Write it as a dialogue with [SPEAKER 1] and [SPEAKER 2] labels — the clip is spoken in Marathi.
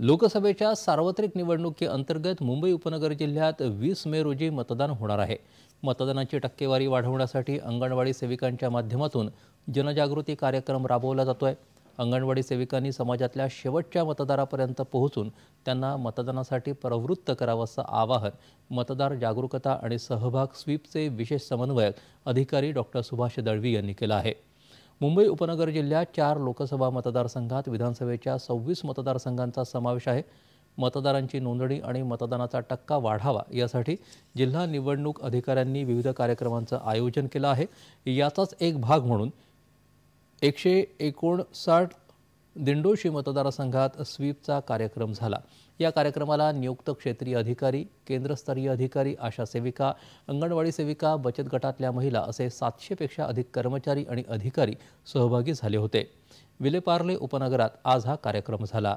[SPEAKER 1] लोकसभेच्या सार्वत्रिक निवडणुकीअंतर्गत मुंबई उपनगर जिल्ह्यात वीस मे रोजी मतदान होणार आहे मतदानाची टक्केवारी वाढवण्यासाठी अंगणवाडी सेविकांच्या माध्यमातून जनजागृती कार्यक्रम राबवला जातो आहे अंगणवाडी सेविकांनी समाजातल्या शेवटच्या मतदारापर्यंत पोहोचून त्यांना मतदानासाठी प्रवृत्त असं आवाहन मतदार जागरूकता आणि सहभाग स्वीपचे विशेष समन्वयक अधिकारी डॉक्टर सुभाष दळवी यांनी केलं आहे मुंबई उपनगर जिल्ह्यात चार लोकसभा मतदारसंघात विधानसभेच्या सव्वीस मतदारसंघांचा समावेश आहे मतदारांची नोंदणी आणि मतदानाचा टक्का वाढावा यासाठी जिल्हा निवडणूक अधिकाऱ्यांनी विविध कार्यक्रमांचं आयोजन केलं आहे याचाच एक भाग म्हणून एकशे एकोणसाठ दिंडोशी मतदारसंघात स्वीपचा कार्यक्रम झाला या कार्यक्रमाला नियुक्त क्षेत्रीय अधिकारी केंद्रस्तरीय अधिकारी आशा सेविका अंगणवाडी सेविका बचत गटातल्या महिला असे सातशेपेक्षा अधिक कर्मचारी आणि अधिकारी सहभागी झाले होते विलेपार्ले उपनगरात आज हा कार्यक्रम झाला